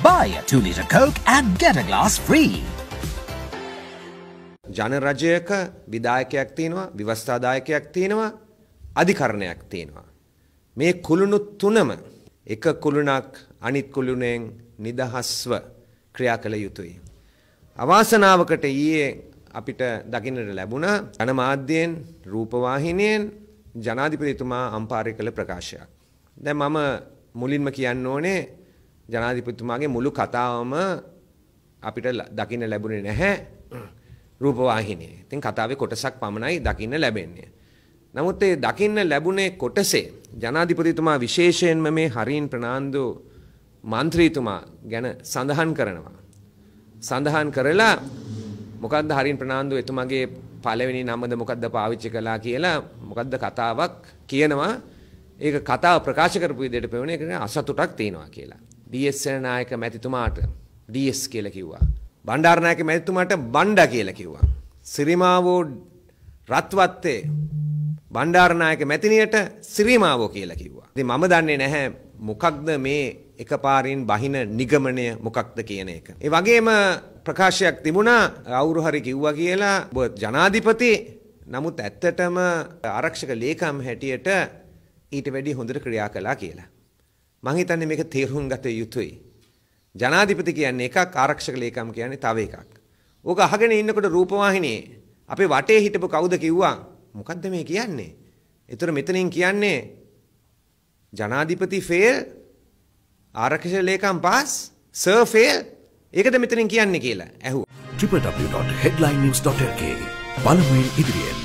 Buy a 2 litre Coke and get a glass free. ජනරජයක විදායකයක් තියෙනවා විවස්ථාදායකයක් තියෙනවා අධිකරණයක් තියෙනවා. මේ කුළුණු තුනම එක කුළුණක් අනිත් කුළුණෙන් නිදහස්ව ක්‍රියා කළ යුතුයි. අවාසනාවකට ඊයේ අපිට දකින්නට ලැබුණ ජනමාධ්‍යයෙන් රූපවාහිනයෙන් ජනාධිපතිතුමා අම්පාරය කළ ප්‍රකාශයක්. දැ මම මුලින්ම කියන්න ඕනේ ජනාධිපතිතුමාගේ මුළු කතාවම අපිට දකින්න ලැබුණේ නැහැ රූපවාහිනියේ. ඉතින් කතාවේ කොටසක් පමණයි දකින්න ලැබෙන්නේ. නමුත් ඒ දකින්න ලැබුණේ කොටසේ ජනාධිපතිතුමා විශේෂයෙන්ම මේ හරීන් ප්‍රනාන්දු මන්ත්‍රීතුමා ගැන සඳහන් කරනවා. සඳහන් කරලා මොකක්ද හරින් ප්‍රනාන්දු එතුමගේ පළවෙනි නමද මොකක්ද පාවිච්චි කළා කියලා මොකක්ද කතාවක් කියනවා ඒක කතාව ප්‍රකාශ කරපු විදිහට පෙවුනේ ඒක අසතුටක් තියෙනවා කියලා. DS නායක මැතිතුමාට DS කියලා කිව්වා. බණ්ඩාරනායක මැතිතුමාට බණ්ඩා කියලා කිව්වා. සිරිමාවෝ රත්වත්තේ බණ්ඩාරනායක මැතිනියට සිරිමාවෝ කියලා කිව්වා. ඉතින් මම දන්නේ නැහැ මොකක්ද මේ එකපාරින් බහින නිගමනය මොකක්ද කියන එක. ඒ වගේම ප්‍රකාශයක් තිබුණා අවුරු හරි කිව්වා කියලා ජනාධිපති නමුත් ඇත්තටම ආරක්ෂක ලේකම් හැටියට ඊට වැඩි හොඳට ක්‍රියා කළා කියලා. මං හිතන්නේ මේක තේරුම් ගත යුතුයි. ජනාධිපති කියන්නේ එකක් ආරක්ෂක ලේකම් කියන්නේ තව එකක්. ඕක අහගෙන ඉන්නකොට රූපවාහිනියේ අපේ වටේ හිටපු කවුද කිව්වා මොකද්ද මේ කියන්නේ? ඒතර මෙතනින් කියන්නේ ජනාධිපති ෆේල් ආරක්ෂක ලේකම් පාස් සර් ෆේල් ඒකද මෙතනින් කියන්නේ කියලා ඇහුවා. www.headlinenews.lk බලමුයින් ඉදිරියෙන්